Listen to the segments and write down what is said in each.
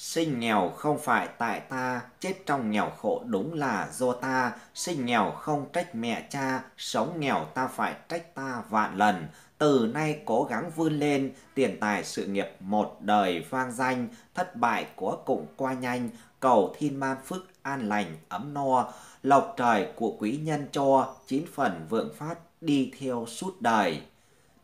Sinh nghèo không phải tại ta, chết trong nghèo khổ đúng là do ta. Sinh nghèo không trách mẹ cha, sống nghèo ta phải trách ta vạn lần. Từ nay cố gắng vươn lên, tiền tài sự nghiệp một đời vang danh, thất bại của cũng qua nhanh, cầu thiên man phước an lành ấm no, lộc trời của quý nhân cho, chín phần vượng phát đi theo suốt đời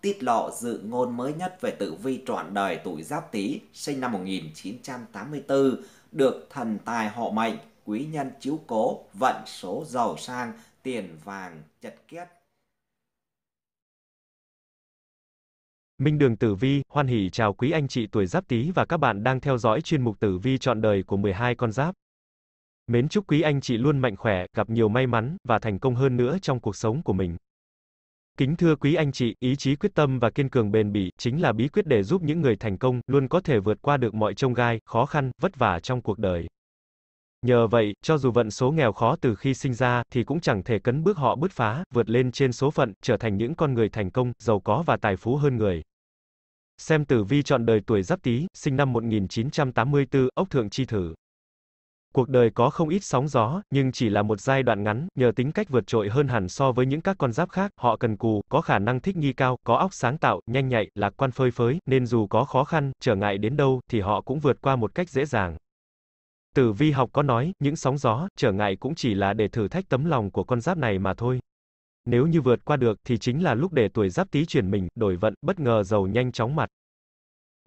tiết lộ dự ngôn mới nhất về tử vi trọn đời tuổi Giáp Tý sinh năm 1984 được thần tài hộ mệnh, quý nhân chiếu cố, vận số giàu sang, tiền vàng, chật kiết. Minh Đường Tử Vi, hoan hỷ chào quý anh chị tuổi Giáp Tý và các bạn đang theo dõi chuyên mục Tử Vi trọn đời của 12 con giáp. Mến chúc quý anh chị luôn mạnh khỏe, gặp nhiều may mắn và thành công hơn nữa trong cuộc sống của mình. Kính thưa quý anh chị, ý chí quyết tâm và kiên cường bền bỉ chính là bí quyết để giúp những người thành công luôn có thể vượt qua được mọi trông gai, khó khăn, vất vả trong cuộc đời. Nhờ vậy, cho dù vận số nghèo khó từ khi sinh ra thì cũng chẳng thể cấn bước họ bứt phá, vượt lên trên số phận, trở thành những con người thành công, giàu có và tài phú hơn người. Xem tử vi chọn đời tuổi Giáp Tý, sinh năm 1984, ốc thượng chi thử. Cuộc đời có không ít sóng gió, nhưng chỉ là một giai đoạn ngắn, nhờ tính cách vượt trội hơn hẳn so với những các con giáp khác, họ cần cù, có khả năng thích nghi cao, có óc sáng tạo, nhanh nhạy, lạc quan phơi phới, nên dù có khó khăn, trở ngại đến đâu, thì họ cũng vượt qua một cách dễ dàng. Tử vi học có nói, những sóng gió, trở ngại cũng chỉ là để thử thách tấm lòng của con giáp này mà thôi. Nếu như vượt qua được, thì chính là lúc để tuổi giáp tý chuyển mình, đổi vận, bất ngờ giàu nhanh chóng mặt.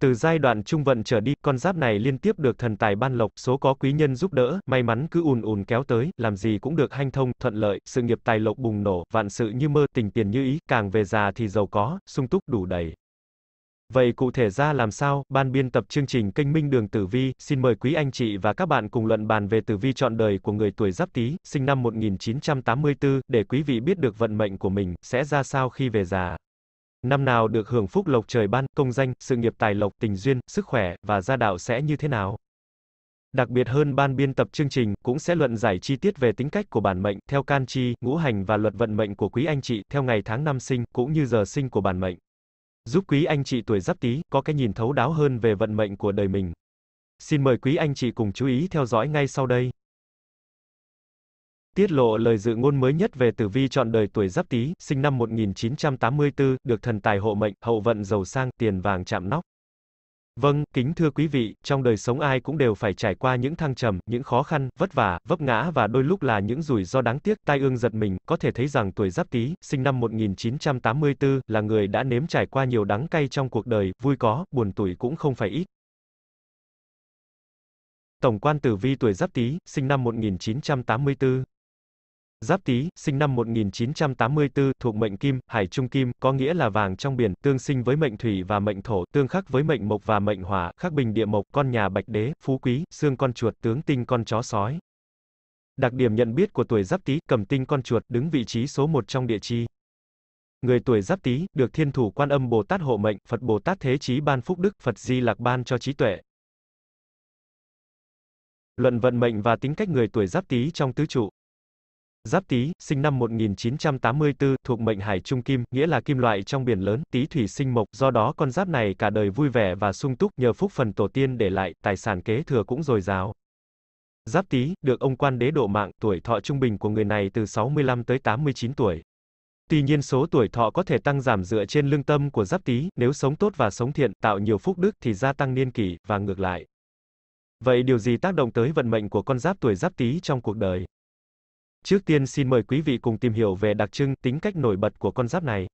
Từ giai đoạn trung vận trở đi, con giáp này liên tiếp được thần tài ban lộc, số có quý nhân giúp đỡ, may mắn cứ ùn ùn kéo tới, làm gì cũng được hanh thông, thuận lợi, sự nghiệp tài lộc bùng nổ, vạn sự như mơ, tình tiền như ý, càng về già thì giàu có, sung túc đủ đầy. Vậy cụ thể ra làm sao? Ban biên tập chương trình kênh Minh Đường Tử Vi, xin mời quý anh chị và các bạn cùng luận bàn về tử vi chọn đời của người tuổi Giáp Tý, sinh năm 1984, để quý vị biết được vận mệnh của mình sẽ ra sao khi về già năm nào được hưởng phúc lộc trời ban, công danh, sự nghiệp tài lộc, tình duyên, sức khỏe, và gia đạo sẽ như thế nào. Đặc biệt hơn ban biên tập chương trình, cũng sẽ luận giải chi tiết về tính cách của bản mệnh, theo can chi, ngũ hành và luật vận mệnh của quý anh chị, theo ngày tháng năm sinh, cũng như giờ sinh của bản mệnh. Giúp quý anh chị tuổi giáp tý, có cái nhìn thấu đáo hơn về vận mệnh của đời mình. Xin mời quý anh chị cùng chú ý theo dõi ngay sau đây tiết lộ lời dự ngôn mới nhất về tử vi chọn đời tuổi Giáp Tý, sinh năm 1984, được thần tài hộ mệnh, hậu vận giàu sang, tiền vàng chạm nóc. Vâng, kính thưa quý vị, trong đời sống ai cũng đều phải trải qua những thăng trầm, những khó khăn, vất vả, vấp ngã và đôi lúc là những rủi ro đáng tiếc, tai ương giật mình, có thể thấy rằng tuổi Giáp Tý, sinh năm 1984, là người đã nếm trải qua nhiều đắng cay trong cuộc đời, vui có, buồn tuổi cũng không phải ít. Tổng quan tử vi tuổi Giáp Tý, sinh năm 1984 Giáp Tý, sinh năm 1984, thuộc mệnh Kim, Hải Trung Kim, có nghĩa là vàng trong biển, tương sinh với mệnh Thủy và mệnh Thổ, tương khắc với mệnh Mộc và mệnh Hỏa, khắc bình địa mộc, con nhà bạch đế, phú quý, xương con chuột, tướng tinh con chó sói. Đặc điểm nhận biết của tuổi Giáp Tý, cầm tinh con chuột, đứng vị trí số 1 trong địa chi. Người tuổi Giáp Tý được Thiên Thủ Quan Âm Bồ Tát hộ mệnh, Phật Bồ Tát Thế Chí ban phúc đức, Phật Di lạc ban cho trí tuệ. Luận vận mệnh và tính cách người tuổi Giáp Tý trong tứ trụ. Giáp Tý, sinh năm 1984, thuộc mệnh Hải Trung Kim, nghĩa là kim loại trong biển lớn, Tý thủy sinh mộc, do đó con giáp này cả đời vui vẻ và sung túc, nhờ phúc phần tổ tiên để lại, tài sản kế thừa cũng dồi dào. Giáp Tý, được ông quan đế độ mạng, tuổi thọ trung bình của người này từ 65 tới 89 tuổi. Tuy nhiên số tuổi thọ có thể tăng giảm dựa trên lương tâm của Giáp Tý, nếu sống tốt và sống thiện, tạo nhiều phúc đức thì gia tăng niên kỷ và ngược lại. Vậy điều gì tác động tới vận mệnh của con giáp tuổi Giáp Tý trong cuộc đời? Trước tiên xin mời quý vị cùng tìm hiểu về đặc trưng, tính cách nổi bật của con giáp này.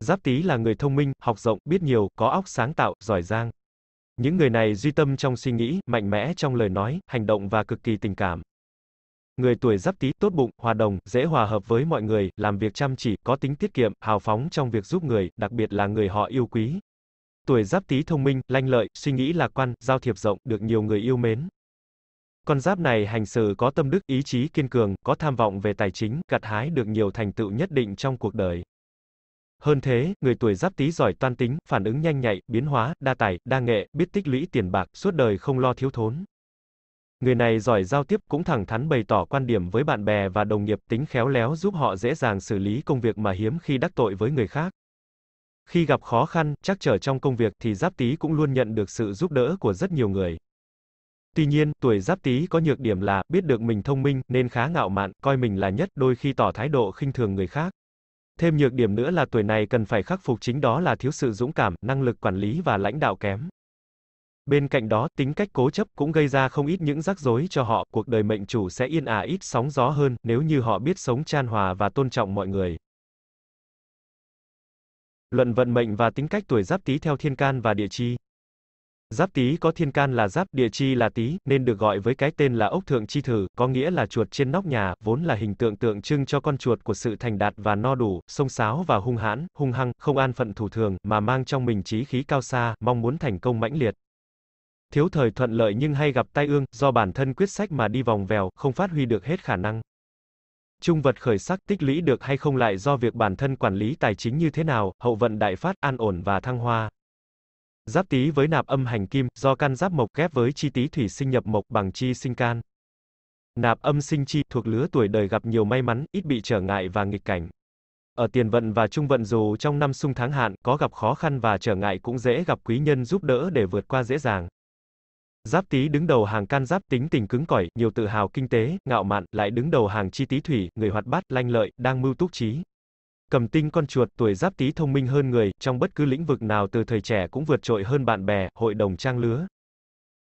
Giáp Tý là người thông minh, học rộng, biết nhiều, có óc sáng tạo, giỏi giang. Những người này duy tâm trong suy nghĩ, mạnh mẽ trong lời nói, hành động và cực kỳ tình cảm. Người tuổi Giáp Tý tốt bụng, hòa đồng, dễ hòa hợp với mọi người, làm việc chăm chỉ, có tính tiết kiệm, hào phóng trong việc giúp người, đặc biệt là người họ yêu quý. Tuổi Giáp Tý thông minh, lanh lợi, suy nghĩ lạc quan, giao thiệp rộng, được nhiều người yêu mến. Con giáp này hành sự có tâm đức, ý chí kiên cường, có tham vọng về tài chính, gặt hái được nhiều thành tựu nhất định trong cuộc đời. Hơn thế, người tuổi giáp tý giỏi toan tính, phản ứng nhanh nhạy, biến hóa, đa tài, đa nghệ, biết tích lũy tiền bạc, suốt đời không lo thiếu thốn. Người này giỏi giao tiếp, cũng thẳng thắn bày tỏ quan điểm với bạn bè và đồng nghiệp, tính khéo léo giúp họ dễ dàng xử lý công việc mà hiếm khi đắc tội với người khác. Khi gặp khó khăn, chắc trở trong công việc thì giáp tý cũng luôn nhận được sự giúp đỡ của rất nhiều người. Tuy nhiên, tuổi giáp tý có nhược điểm là biết được mình thông minh nên khá ngạo mạn, coi mình là nhất, đôi khi tỏ thái độ khinh thường người khác. Thêm nhược điểm nữa là tuổi này cần phải khắc phục chính đó là thiếu sự dũng cảm, năng lực quản lý và lãnh đạo kém. Bên cạnh đó, tính cách cố chấp cũng gây ra không ít những rắc rối cho họ, cuộc đời mệnh chủ sẽ yên ả ít sóng gió hơn nếu như họ biết sống chan hòa và tôn trọng mọi người. Luận vận mệnh và tính cách tuổi Giáp Tý theo thiên can và địa chi. Giáp Tý có thiên can là giáp, địa chi là Tý, nên được gọi với cái tên là ốc thượng chi thử, có nghĩa là chuột trên nóc nhà, vốn là hình tượng tượng trưng cho con chuột của sự thành đạt và no đủ, sông sáo và hung hãn, hung hăng, không an phận thủ thường, mà mang trong mình trí khí cao xa, mong muốn thành công mãnh liệt. Thiếu thời thuận lợi nhưng hay gặp tai ương, do bản thân quyết sách mà đi vòng vèo, không phát huy được hết khả năng. Trung vật khởi sắc tích lũy được hay không lại do việc bản thân quản lý tài chính như thế nào, hậu vận đại phát, an ổn và thăng hoa. Giáp tý với nạp âm hành kim, do can giáp mộc ghép với chi tý thủy sinh nhập mộc bằng chi sinh can. Nạp âm sinh chi, thuộc lứa tuổi đời gặp nhiều may mắn, ít bị trở ngại và nghịch cảnh. Ở tiền vận và trung vận dù trong năm sung tháng hạn, có gặp khó khăn và trở ngại cũng dễ gặp quý nhân giúp đỡ để vượt qua dễ dàng. Giáp tý đứng đầu hàng can giáp tính tình cứng cỏi, nhiều tự hào kinh tế, ngạo mạn, lại đứng đầu hàng chi tý thủy, người hoạt bát, lanh lợi, đang mưu túc trí. Cầm tinh con chuột tuổi giáp tý thông minh hơn người, trong bất cứ lĩnh vực nào từ thời trẻ cũng vượt trội hơn bạn bè, hội đồng trang lứa.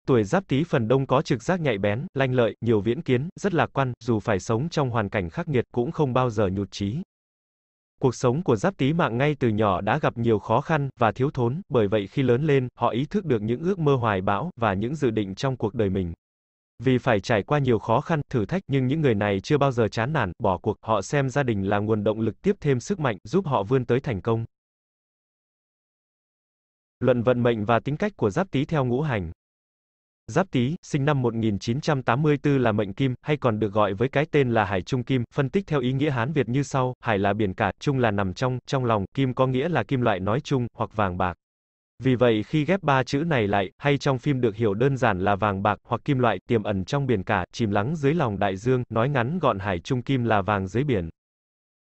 Tuổi giáp tý phần đông có trực giác nhạy bén, lanh lợi, nhiều viễn kiến, rất lạc quan, dù phải sống trong hoàn cảnh khắc nghiệt cũng không bao giờ nhụt chí. Cuộc sống của giáp tý mạng ngay từ nhỏ đã gặp nhiều khó khăn và thiếu thốn, bởi vậy khi lớn lên, họ ý thức được những ước mơ hoài bão và những dự định trong cuộc đời mình. Vì phải trải qua nhiều khó khăn, thử thách, nhưng những người này chưa bao giờ chán nản, bỏ cuộc, họ xem gia đình là nguồn động lực tiếp thêm sức mạnh, giúp họ vươn tới thành công. Luận vận mệnh và tính cách của giáp tý theo ngũ hành. Giáp Tý, sinh năm 1984 là mệnh kim, hay còn được gọi với cái tên là Hải Trung Kim, phân tích theo ý nghĩa Hán Việt như sau, Hải là biển cả, Trung là nằm trong, trong lòng, Kim có nghĩa là kim loại nói chung, hoặc vàng bạc. Vì vậy khi ghép ba chữ này lại, hay trong phim được hiểu đơn giản là vàng bạc hoặc kim loại tiềm ẩn trong biển cả, chìm lắng dưới lòng đại dương, nói ngắn gọn hải trung kim là vàng dưới biển.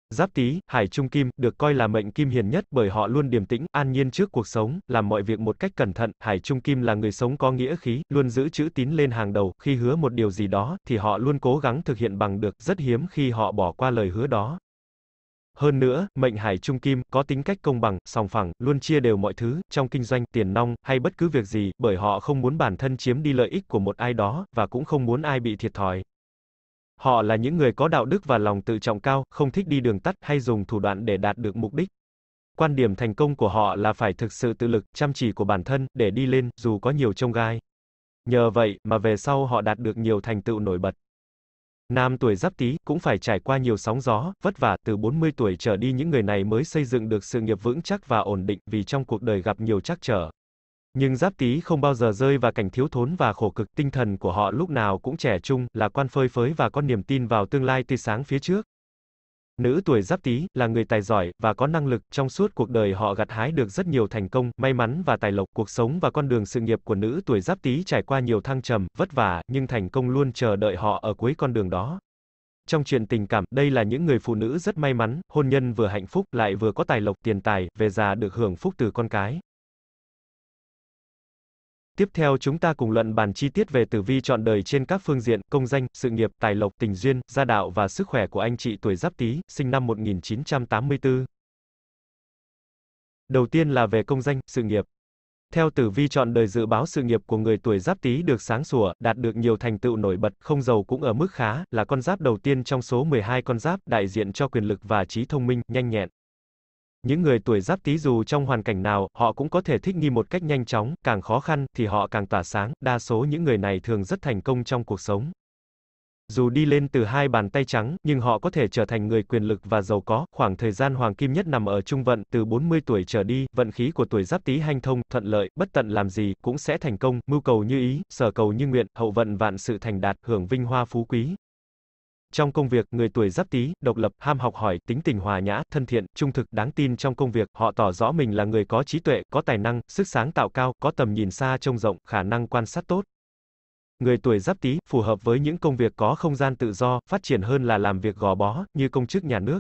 Giáp Tý, Hải Trung Kim, được coi là mệnh kim hiền nhất bởi họ luôn điềm tĩnh, an nhiên trước cuộc sống, làm mọi việc một cách cẩn thận. Hải Trung Kim là người sống có nghĩa khí, luôn giữ chữ tín lên hàng đầu, khi hứa một điều gì đó, thì họ luôn cố gắng thực hiện bằng được, rất hiếm khi họ bỏ qua lời hứa đó. Hơn nữa, mệnh Hải Trung Kim có tính cách công bằng, sòng phẳng, luôn chia đều mọi thứ, trong kinh doanh, tiền nong hay bất cứ việc gì, bởi họ không muốn bản thân chiếm đi lợi ích của một ai đó và cũng không muốn ai bị thiệt thòi. Họ là những người có đạo đức và lòng tự trọng cao, không thích đi đường tắt hay dùng thủ đoạn để đạt được mục đích. Quan điểm thành công của họ là phải thực sự tự lực, chăm chỉ của bản thân để đi lên dù có nhiều trông gai. Nhờ vậy mà về sau họ đạt được nhiều thành tựu nổi bật. Nam tuổi giáp tý cũng phải trải qua nhiều sóng gió, vất vả, từ 40 tuổi trở đi những người này mới xây dựng được sự nghiệp vững chắc và ổn định vì trong cuộc đời gặp nhiều trắc trở. Nhưng giáp tý không bao giờ rơi vào cảnh thiếu thốn và khổ cực, tinh thần của họ lúc nào cũng trẻ trung, là quan phơi phới và có niềm tin vào tương lai tươi sáng phía trước. Nữ tuổi Giáp Tý là người tài giỏi và có năng lực, trong suốt cuộc đời họ gặt hái được rất nhiều thành công, may mắn và tài lộc. Cuộc sống và con đường sự nghiệp của nữ tuổi Giáp Tý trải qua nhiều thăng trầm, vất vả, nhưng thành công luôn chờ đợi họ ở cuối con đường đó. Trong chuyện tình cảm, đây là những người phụ nữ rất may mắn, hôn nhân vừa hạnh phúc lại vừa có tài lộc tiền tài, về già được hưởng phúc từ con cái. Tiếp theo chúng ta cùng luận bàn chi tiết về tử vi chọn đời trên các phương diện, công danh, sự nghiệp, tài lộc, tình duyên, gia đạo và sức khỏe của anh chị tuổi Giáp Tý, sinh năm 1984. Đầu tiên là về công danh, sự nghiệp. Theo tử vi chọn đời dự báo sự nghiệp của người tuổi Giáp Tý được sáng sủa, đạt được nhiều thành tựu nổi bật, không giàu cũng ở mức khá, là con giáp đầu tiên trong số 12 con giáp, đại diện cho quyền lực và trí thông minh, nhanh nhẹn. Những người tuổi giáp tí dù trong hoàn cảnh nào, họ cũng có thể thích nghi một cách nhanh chóng, càng khó khăn, thì họ càng tỏa sáng, đa số những người này thường rất thành công trong cuộc sống. Dù đi lên từ hai bàn tay trắng, nhưng họ có thể trở thành người quyền lực và giàu có, khoảng thời gian hoàng kim nhất nằm ở trung vận, từ 40 tuổi trở đi, vận khí của tuổi giáp tý hanh thông, thuận lợi, bất tận làm gì, cũng sẽ thành công, mưu cầu như ý, sở cầu như nguyện, hậu vận vạn sự thành đạt, hưởng vinh hoa phú quý, trong công việc, người tuổi giáp tý, độc lập, ham học hỏi, tính tình hòa nhã, thân thiện, trung thực, đáng tin trong công việc, họ tỏ rõ mình là người có trí tuệ, có tài năng, sức sáng tạo cao, có tầm nhìn xa trông rộng, khả năng quan sát tốt. Người tuổi giáp tý phù hợp với những công việc có không gian tự do, phát triển hơn là làm việc gò bó, như công chức nhà nước.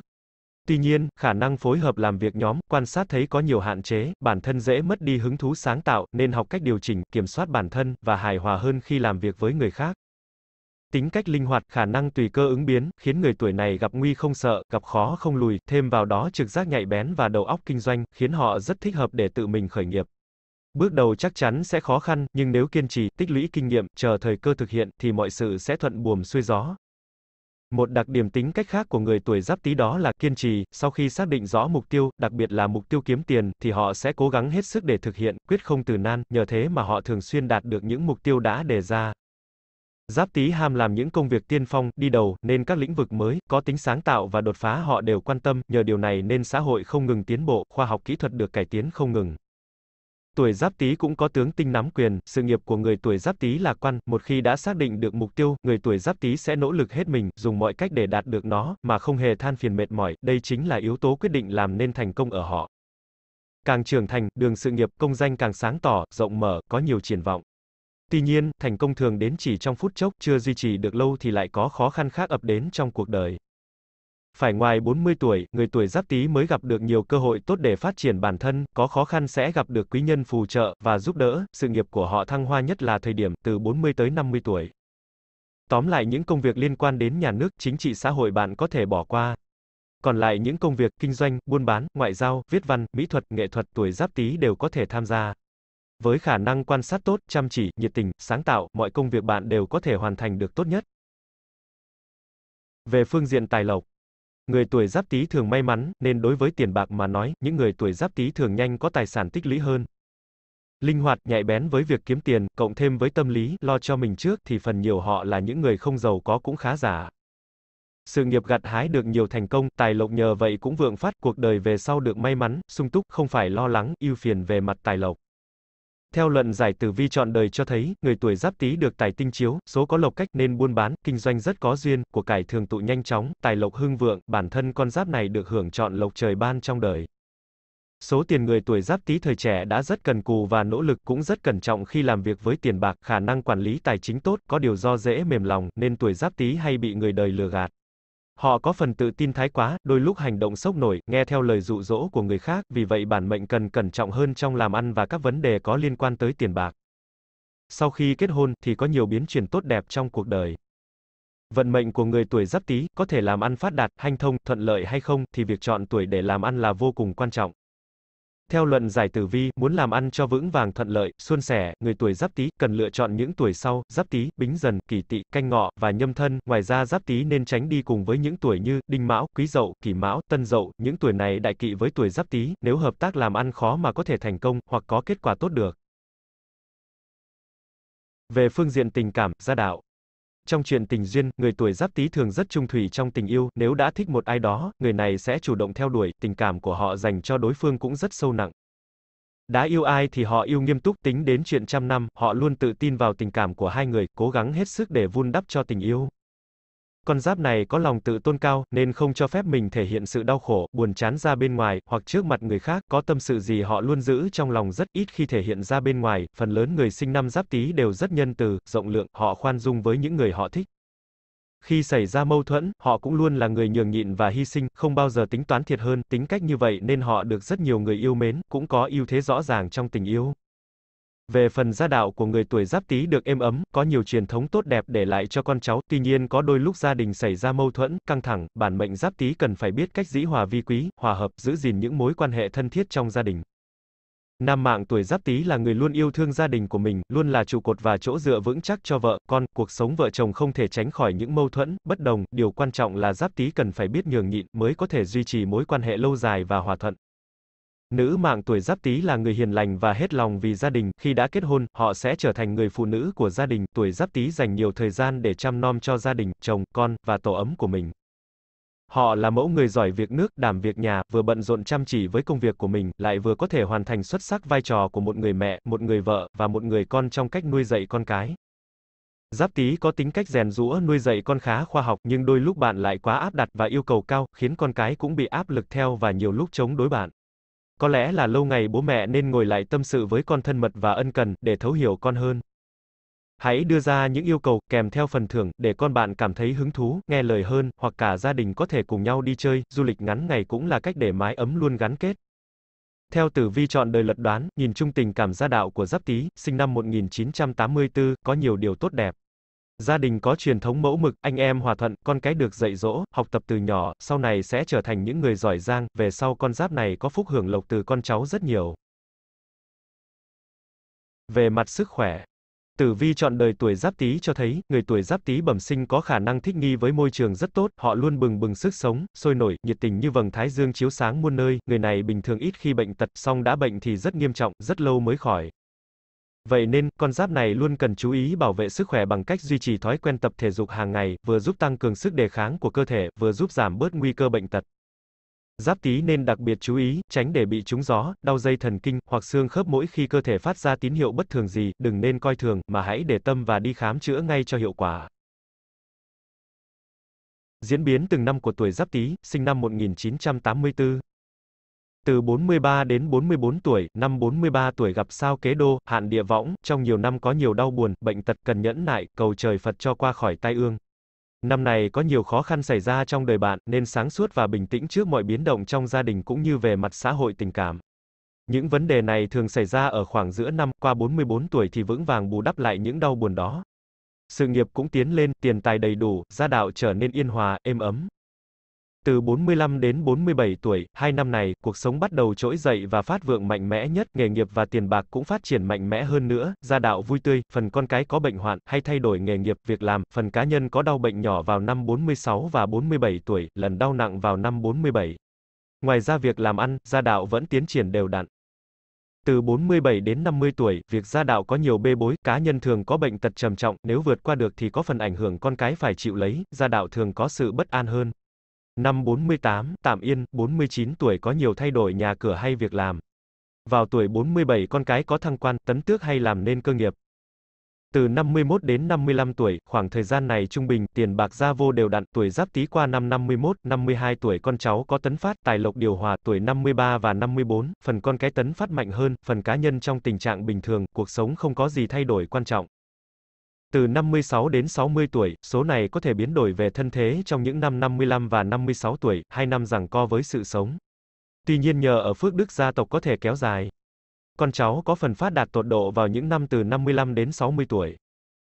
Tuy nhiên, khả năng phối hợp làm việc nhóm, quan sát thấy có nhiều hạn chế, bản thân dễ mất đi hứng thú sáng tạo, nên học cách điều chỉnh, kiểm soát bản thân, và hài hòa hơn khi làm việc với người khác. Tính cách linh hoạt, khả năng tùy cơ ứng biến, khiến người tuổi này gặp nguy không sợ, gặp khó không lùi, thêm vào đó trực giác nhạy bén và đầu óc kinh doanh, khiến họ rất thích hợp để tự mình khởi nghiệp. Bước đầu chắc chắn sẽ khó khăn, nhưng nếu kiên trì, tích lũy kinh nghiệm, chờ thời cơ thực hiện, thì mọi sự sẽ thuận buồm xuôi gió. Một đặc điểm tính cách khác của người tuổi giáp tý đó là kiên trì, sau khi xác định rõ mục tiêu, đặc biệt là mục tiêu kiếm tiền, thì họ sẽ cố gắng hết sức để thực hiện, quyết không từ nan, nhờ thế mà họ thường xuyên đạt được những mục tiêu đã đề ra. Giáp Tý Ham làm những công việc tiên phong, đi đầu, nên các lĩnh vực mới, có tính sáng tạo và đột phá họ đều quan tâm, nhờ điều này nên xã hội không ngừng tiến bộ, khoa học kỹ thuật được cải tiến không ngừng. Tuổi Giáp Tý cũng có tướng tinh nắm quyền, sự nghiệp của người tuổi Giáp Tý là quan, một khi đã xác định được mục tiêu, người tuổi Giáp Tý sẽ nỗ lực hết mình, dùng mọi cách để đạt được nó, mà không hề than phiền mệt mỏi, đây chính là yếu tố quyết định làm nên thành công ở họ. Càng trưởng thành, đường sự nghiệp công danh càng sáng tỏ, rộng mở, có nhiều triển vọng. Tuy nhiên, thành công thường đến chỉ trong phút chốc, chưa duy trì được lâu thì lại có khó khăn khác ập đến trong cuộc đời. Phải ngoài 40 tuổi, người tuổi giáp tý mới gặp được nhiều cơ hội tốt để phát triển bản thân, có khó khăn sẽ gặp được quý nhân phù trợ và giúp đỡ, sự nghiệp của họ thăng hoa nhất là thời điểm từ 40 tới 50 tuổi. Tóm lại những công việc liên quan đến nhà nước, chính trị xã hội bạn có thể bỏ qua. Còn lại những công việc kinh doanh, buôn bán, ngoại giao, viết văn, mỹ thuật, nghệ thuật tuổi giáp tý đều có thể tham gia. Với khả năng quan sát tốt, chăm chỉ, nhiệt tình, sáng tạo, mọi công việc bạn đều có thể hoàn thành được tốt nhất. Về phương diện tài lộc, người tuổi Giáp Tý thường may mắn, nên đối với tiền bạc mà nói, những người tuổi Giáp Tý thường nhanh có tài sản tích lũy hơn. Linh hoạt, nhạy bén với việc kiếm tiền, cộng thêm với tâm lý lo cho mình trước thì phần nhiều họ là những người không giàu có cũng khá giả. Sự nghiệp gặt hái được nhiều thành công, tài lộc nhờ vậy cũng vượng phát, cuộc đời về sau được may mắn, sung túc, không phải lo lắng, ưu phiền về mặt tài lộc. Theo luận giải tử vi chọn đời cho thấy, người tuổi giáp tý được tài tinh chiếu, số có lộc cách nên buôn bán, kinh doanh rất có duyên, của cải thường tụ nhanh chóng, tài lộc hưng vượng, bản thân con giáp này được hưởng chọn lộc trời ban trong đời. Số tiền người tuổi giáp tý thời trẻ đã rất cần cù và nỗ lực cũng rất cẩn trọng khi làm việc với tiền bạc, khả năng quản lý tài chính tốt, có điều do dễ mềm lòng, nên tuổi giáp tý hay bị người đời lừa gạt. Họ có phần tự tin thái quá, đôi lúc hành động sốc nổi, nghe theo lời dụ dỗ của người khác, vì vậy bản mệnh cần cẩn trọng hơn trong làm ăn và các vấn đề có liên quan tới tiền bạc. Sau khi kết hôn thì có nhiều biến chuyển tốt đẹp trong cuộc đời. Vận mệnh của người tuổi Giáp Tý có thể làm ăn phát đạt, hanh thông, thuận lợi hay không thì việc chọn tuổi để làm ăn là vô cùng quan trọng. Theo luận giải tử vi, muốn làm ăn cho vững vàng thuận lợi, suôn sẻ, người tuổi giáp tý cần lựa chọn những tuổi sau, giáp tý, bính dần, kỷ tỵ, canh ngọ và nhâm thân. Ngoài ra giáp tý nên tránh đi cùng với những tuổi như đinh mão, quý dậu, kỷ mão, tân dậu. Những tuổi này đại kỵ với tuổi giáp tý, nếu hợp tác làm ăn khó mà có thể thành công hoặc có kết quả tốt được. Về phương diện tình cảm, gia đạo trong chuyện tình duyên, người tuổi giáp tý thường rất trung thủy trong tình yêu, nếu đã thích một ai đó, người này sẽ chủ động theo đuổi, tình cảm của họ dành cho đối phương cũng rất sâu nặng. Đã yêu ai thì họ yêu nghiêm túc tính đến chuyện trăm năm, họ luôn tự tin vào tình cảm của hai người, cố gắng hết sức để vun đắp cho tình yêu. Con giáp này có lòng tự tôn cao, nên không cho phép mình thể hiện sự đau khổ, buồn chán ra bên ngoài, hoặc trước mặt người khác, có tâm sự gì họ luôn giữ trong lòng rất ít khi thể hiện ra bên ngoài, phần lớn người sinh năm giáp tý đều rất nhân từ, rộng lượng, họ khoan dung với những người họ thích. Khi xảy ra mâu thuẫn, họ cũng luôn là người nhường nhịn và hy sinh, không bao giờ tính toán thiệt hơn, tính cách như vậy nên họ được rất nhiều người yêu mến, cũng có ưu thế rõ ràng trong tình yêu. Về phần gia đạo của người tuổi Giáp Tý được êm ấm, có nhiều truyền thống tốt đẹp để lại cho con cháu, tuy nhiên có đôi lúc gia đình xảy ra mâu thuẫn, căng thẳng, bản mệnh Giáp Tý cần phải biết cách dĩ hòa vi quý, hòa hợp, giữ gìn những mối quan hệ thân thiết trong gia đình. Nam mạng tuổi Giáp Tý là người luôn yêu thương gia đình của mình, luôn là trụ cột và chỗ dựa vững chắc cho vợ, con, cuộc sống vợ chồng không thể tránh khỏi những mâu thuẫn, bất đồng, điều quan trọng là Giáp Tý cần phải biết nhường nhịn mới có thể duy trì mối quan hệ lâu dài và hòa thuận. Nữ mạng tuổi Giáp Tý là người hiền lành và hết lòng vì gia đình, khi đã kết hôn, họ sẽ trở thành người phụ nữ của gia đình, tuổi Giáp Tý dành nhiều thời gian để chăm nom cho gia đình, chồng, con và tổ ấm của mình. Họ là mẫu người giỏi việc nước, đảm việc nhà, vừa bận rộn chăm chỉ với công việc của mình, lại vừa có thể hoàn thành xuất sắc vai trò của một người mẹ, một người vợ và một người con trong cách nuôi dạy con cái. Giáp Tý có tính cách rèn rũa nuôi dạy con khá khoa học, nhưng đôi lúc bạn lại quá áp đặt và yêu cầu cao, khiến con cái cũng bị áp lực theo và nhiều lúc chống đối bạn. Có lẽ là lâu ngày bố mẹ nên ngồi lại tâm sự với con thân mật và ân cần để thấu hiểu con hơn. Hãy đưa ra những yêu cầu kèm theo phần thưởng để con bạn cảm thấy hứng thú, nghe lời hơn, hoặc cả gia đình có thể cùng nhau đi chơi, du lịch ngắn ngày cũng là cách để mái ấm luôn gắn kết. Theo tử vi chọn đời lật đoán, nhìn chung tình cảm gia đạo của Giáp Tý, sinh năm 1984, có nhiều điều tốt đẹp. Gia đình có truyền thống mẫu mực, anh em hòa thuận, con cái được dạy dỗ, học tập từ nhỏ, sau này sẽ trở thành những người giỏi giang, về sau con giáp này có phúc hưởng lộc từ con cháu rất nhiều. Về mặt sức khỏe, Tử vi chọn đời tuổi Giáp Tý cho thấy, người tuổi Giáp Tý bẩm sinh có khả năng thích nghi với môi trường rất tốt, họ luôn bừng bừng sức sống, sôi nổi, nhiệt tình như vầng thái dương chiếu sáng muôn nơi, người này bình thường ít khi bệnh tật, song đã bệnh thì rất nghiêm trọng, rất lâu mới khỏi. Vậy nên, con giáp này luôn cần chú ý bảo vệ sức khỏe bằng cách duy trì thói quen tập thể dục hàng ngày, vừa giúp tăng cường sức đề kháng của cơ thể, vừa giúp giảm bớt nguy cơ bệnh tật. Giáp tý nên đặc biệt chú ý, tránh để bị trúng gió, đau dây thần kinh hoặc xương khớp mỗi khi cơ thể phát ra tín hiệu bất thường gì, đừng nên coi thường mà hãy để tâm và đi khám chữa ngay cho hiệu quả. Diễn biến từng năm của tuổi Giáp Tý, sinh năm 1984 từ 43 đến 44 tuổi, năm 43 tuổi gặp sao kế đô, hạn địa võng, trong nhiều năm có nhiều đau buồn, bệnh tật cần nhẫn nại, cầu trời Phật cho qua khỏi tai ương. Năm này có nhiều khó khăn xảy ra trong đời bạn, nên sáng suốt và bình tĩnh trước mọi biến động trong gia đình cũng như về mặt xã hội tình cảm. Những vấn đề này thường xảy ra ở khoảng giữa năm, qua 44 tuổi thì vững vàng bù đắp lại những đau buồn đó. Sự nghiệp cũng tiến lên, tiền tài đầy đủ, gia đạo trở nên yên hòa, êm ấm. Từ 45 đến 47 tuổi, hai năm này, cuộc sống bắt đầu trỗi dậy và phát vượng mạnh mẽ nhất, nghề nghiệp và tiền bạc cũng phát triển mạnh mẽ hơn nữa, gia đạo vui tươi, phần con cái có bệnh hoạn, hay thay đổi nghề nghiệp, việc làm, phần cá nhân có đau bệnh nhỏ vào năm 46 và 47 tuổi, lần đau nặng vào năm 47. Ngoài ra việc làm ăn, gia đạo vẫn tiến triển đều đặn. Từ 47 đến 50 tuổi, việc gia đạo có nhiều bê bối, cá nhân thường có bệnh tật trầm trọng, nếu vượt qua được thì có phần ảnh hưởng con cái phải chịu lấy, gia đạo thường có sự bất an hơn. Năm 48, Tạm Yên, 49 tuổi có nhiều thay đổi nhà cửa hay việc làm. Vào tuổi 47 con cái có thăng quan, tấn tước hay làm nên cơ nghiệp. Từ 51 đến 55 tuổi, khoảng thời gian này trung bình, tiền bạc gia vô đều đặn, tuổi giáp tý qua năm 51, 52 tuổi con cháu có tấn phát, tài lộc điều hòa, tuổi 53 và 54, phần con cái tấn phát mạnh hơn, phần cá nhân trong tình trạng bình thường, cuộc sống không có gì thay đổi quan trọng. Từ 56 đến 60 tuổi, số này có thể biến đổi về thân thế trong những năm 55 và 56 tuổi, hai năm rằng co với sự sống. Tuy nhiên nhờ ở phước đức gia tộc có thể kéo dài. Con cháu có phần phát đạt tột độ vào những năm từ 55 đến 60 tuổi.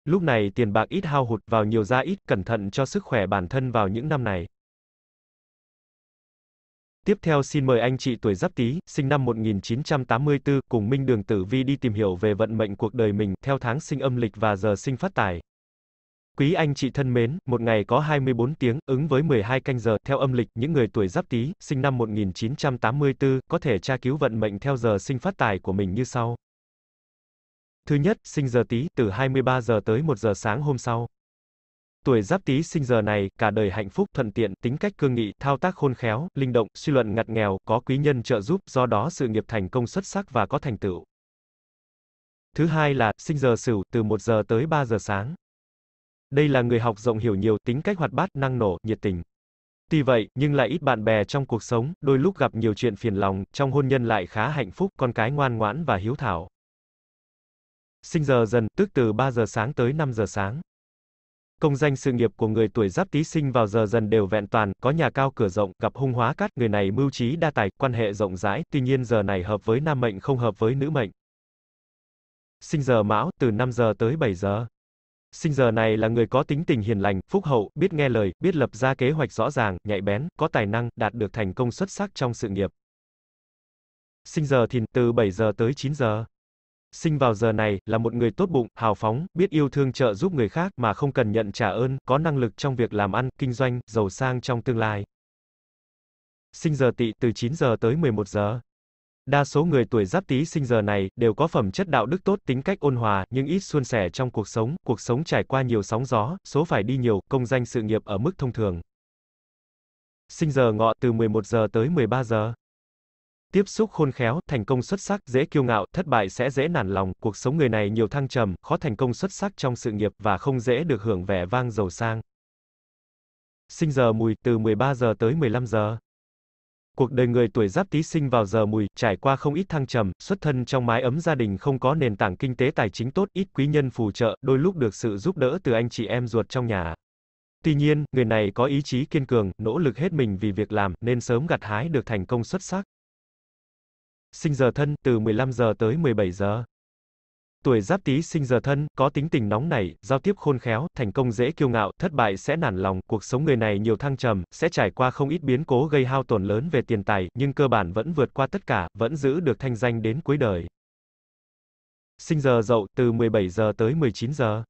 Lúc này tiền bạc ít hao hụt vào nhiều gia ít, cẩn thận cho sức khỏe bản thân vào những năm này. Tiếp theo xin mời anh chị tuổi Giáp Tý, sinh năm 1984, cùng Minh Đường Tử Vi đi tìm hiểu về vận mệnh cuộc đời mình theo tháng sinh âm lịch và giờ sinh phát tài. Quý anh chị thân mến, một ngày có 24 tiếng, ứng với 12 canh giờ, theo âm lịch, những người tuổi Giáp Tý, sinh năm 1984, có thể tra cứu vận mệnh theo giờ sinh phát tài của mình như sau. Thứ nhất, sinh giờ Tý, từ 23 giờ tới 1 giờ sáng hôm sau. Tuổi giáp tý sinh giờ này, cả đời hạnh phúc, thuận tiện, tính cách cương nghị, thao tác khôn khéo, linh động, suy luận ngặt nghèo, có quý nhân trợ giúp, do đó sự nghiệp thành công xuất sắc và có thành tựu. Thứ hai là, sinh giờ sửu, từ 1 giờ tới 3 giờ sáng. Đây là người học rộng hiểu nhiều, tính cách hoạt bát, năng nổ, nhiệt tình. Tuy vậy, nhưng lại ít bạn bè trong cuộc sống, đôi lúc gặp nhiều chuyện phiền lòng, trong hôn nhân lại khá hạnh phúc, con cái ngoan ngoãn và hiếu thảo. Sinh giờ dần, tức từ 3 giờ sáng tới 5 giờ sáng công danh sự nghiệp của người tuổi giáp tý sinh vào giờ dần đều vẹn toàn, có nhà cao cửa rộng, gặp hung hóa cát, người này mưu trí đa tài, quan hệ rộng rãi, tuy nhiên giờ này hợp với nam mệnh không hợp với nữ mệnh. Sinh giờ mão, từ 5 giờ tới 7 giờ. Sinh giờ này là người có tính tình hiền lành, phúc hậu, biết nghe lời, biết lập ra kế hoạch rõ ràng, nhạy bén, có tài năng, đạt được thành công xuất sắc trong sự nghiệp. Sinh giờ thìn từ 7 giờ tới 9 giờ sinh vào giờ này, là một người tốt bụng, hào phóng, biết yêu thương trợ giúp người khác mà không cần nhận trả ơn, có năng lực trong việc làm ăn, kinh doanh, giàu sang trong tương lai. Sinh giờ tỵ từ 9 giờ tới 11 giờ. Đa số người tuổi giáp tý sinh giờ này đều có phẩm chất đạo đức tốt, tính cách ôn hòa, nhưng ít suôn sẻ trong cuộc sống, cuộc sống trải qua nhiều sóng gió, số phải đi nhiều, công danh sự nghiệp ở mức thông thường. Sinh giờ ngọ từ 11 giờ tới 13 giờ. Tiếp xúc khôn khéo, thành công xuất sắc, dễ kiêu ngạo, thất bại sẽ dễ nản lòng, cuộc sống người này nhiều thăng trầm, khó thành công xuất sắc trong sự nghiệp và không dễ được hưởng vẻ vang giàu sang. Sinh giờ mùi từ 13 giờ tới 15 giờ. Cuộc đời người tuổi Giáp Tý sinh vào giờ mùi, trải qua không ít thăng trầm, xuất thân trong mái ấm gia đình không có nền tảng kinh tế tài chính tốt, ít quý nhân phù trợ, đôi lúc được sự giúp đỡ từ anh chị em ruột trong nhà. Tuy nhiên, người này có ý chí kiên cường, nỗ lực hết mình vì việc làm, nên sớm gặt hái được thành công xuất sắc sinh giờ thân, từ 15 giờ tới 17 giờ. Tuổi giáp tý sinh giờ thân, có tính tình nóng nảy, giao tiếp khôn khéo, thành công dễ kiêu ngạo, thất bại sẽ nản lòng, cuộc sống người này nhiều thăng trầm, sẽ trải qua không ít biến cố gây hao tổn lớn về tiền tài, nhưng cơ bản vẫn vượt qua tất cả, vẫn giữ được thanh danh đến cuối đời. Sinh giờ dậu, từ 17 giờ tới 19 giờ.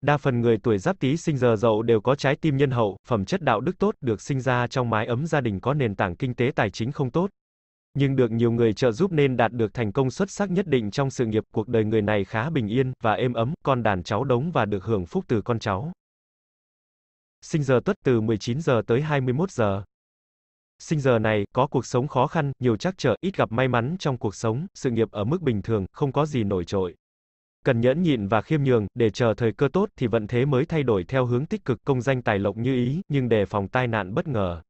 Đa phần người tuổi giáp tý sinh giờ dậu đều có trái tim nhân hậu, phẩm chất đạo đức tốt, được sinh ra trong mái ấm gia đình có nền tảng kinh tế tài chính không tốt, nhưng được nhiều người trợ giúp nên đạt được thành công xuất sắc nhất định trong sự nghiệp cuộc đời người này khá bình yên và êm ấm, con đàn cháu đống và được hưởng phúc từ con cháu. Sinh giờ tuất từ 19 giờ tới 21 giờ. Sinh giờ này, có cuộc sống khó khăn, nhiều trắc trở, ít gặp may mắn trong cuộc sống, sự nghiệp ở mức bình thường, không có gì nổi trội. Cần nhẫn nhịn và khiêm nhường, để chờ thời cơ tốt thì vận thế mới thay đổi theo hướng tích cực công danh tài lộc như ý, nhưng đề phòng tai nạn bất ngờ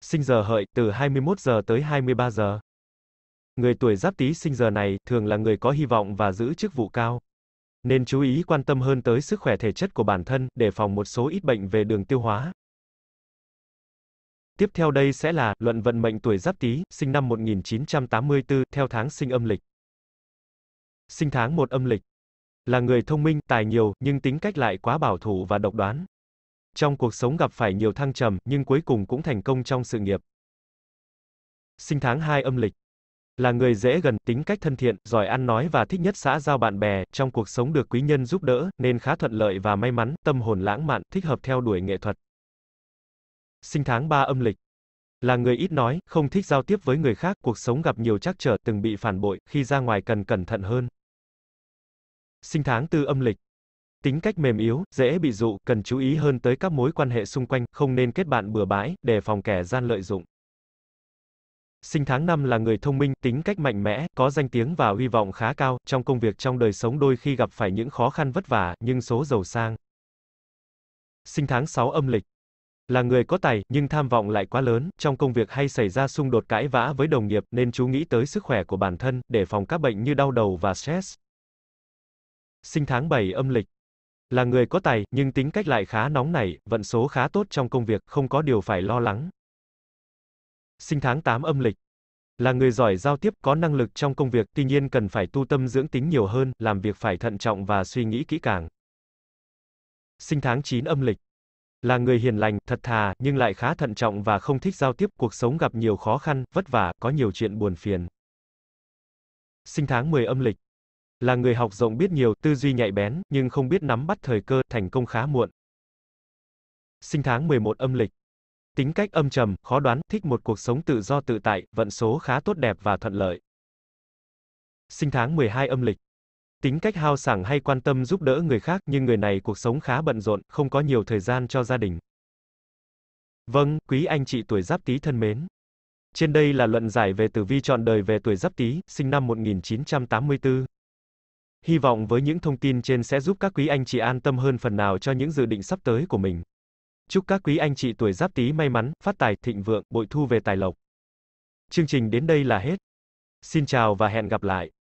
sinh giờ hợi, từ 21 giờ tới 23 giờ. Người tuổi giáp tý sinh giờ này thường là người có hy vọng và giữ chức vụ cao. Nên chú ý quan tâm hơn tới sức khỏe thể chất của bản thân để phòng một số ít bệnh về đường tiêu hóa. Tiếp theo đây sẽ là luận vận mệnh tuổi Giáp Tý, sinh năm 1984 theo tháng sinh âm lịch. Sinh tháng 1 âm lịch. Là người thông minh, tài nhiều nhưng tính cách lại quá bảo thủ và độc đoán. Trong cuộc sống gặp phải nhiều thăng trầm, nhưng cuối cùng cũng thành công trong sự nghiệp. Sinh tháng 2 âm lịch. Là người dễ gần, tính cách thân thiện, giỏi ăn nói và thích nhất xã giao bạn bè, trong cuộc sống được quý nhân giúp đỡ, nên khá thuận lợi và may mắn, tâm hồn lãng mạn, thích hợp theo đuổi nghệ thuật. Sinh tháng 3 âm lịch. Là người ít nói, không thích giao tiếp với người khác, cuộc sống gặp nhiều trắc trở, từng bị phản bội, khi ra ngoài cần cẩn thận hơn. Sinh tháng 4 âm lịch. Tính cách mềm yếu, dễ bị dụ, cần chú ý hơn tới các mối quan hệ xung quanh, không nên kết bạn bừa bãi, để phòng kẻ gian lợi dụng. Sinh tháng 5 là người thông minh, tính cách mạnh mẽ, có danh tiếng và hy vọng khá cao, trong công việc trong đời sống đôi khi gặp phải những khó khăn vất vả, nhưng số giàu sang. Sinh tháng 6 âm lịch là người có tài, nhưng tham vọng lại quá lớn, trong công việc hay xảy ra xung đột cãi vã với đồng nghiệp, nên chú nghĩ tới sức khỏe của bản thân, để phòng các bệnh như đau đầu và stress. Sinh tháng 7 âm lịch là người có tài, nhưng tính cách lại khá nóng nảy, vận số khá tốt trong công việc, không có điều phải lo lắng. Sinh tháng 8 âm lịch. Là người giỏi giao tiếp, có năng lực trong công việc, tuy nhiên cần phải tu tâm dưỡng tính nhiều hơn, làm việc phải thận trọng và suy nghĩ kỹ càng. Sinh tháng 9 âm lịch. Là người hiền lành, thật thà, nhưng lại khá thận trọng và không thích giao tiếp, cuộc sống gặp nhiều khó khăn, vất vả, có nhiều chuyện buồn phiền. Sinh tháng 10 âm lịch. Là người học rộng biết nhiều, tư duy nhạy bén, nhưng không biết nắm bắt thời cơ, thành công khá muộn. Sinh tháng 11 âm lịch. Tính cách âm trầm, khó đoán, thích một cuộc sống tự do tự tại, vận số khá tốt đẹp và thuận lợi. Sinh tháng 12 âm lịch. Tính cách hao sảng hay quan tâm giúp đỡ người khác, nhưng người này cuộc sống khá bận rộn, không có nhiều thời gian cho gia đình. Vâng, quý anh chị tuổi Giáp Tý thân mến. Trên đây là luận giải về tử vi chọn đời về tuổi Giáp Tý, sinh năm 1984. Hy vọng với những thông tin trên sẽ giúp các quý anh chị an tâm hơn phần nào cho những dự định sắp tới của mình. Chúc các quý anh chị tuổi Giáp Tý may mắn, phát tài, thịnh vượng, bội thu về tài lộc. Chương trình đến đây là hết. Xin chào và hẹn gặp lại.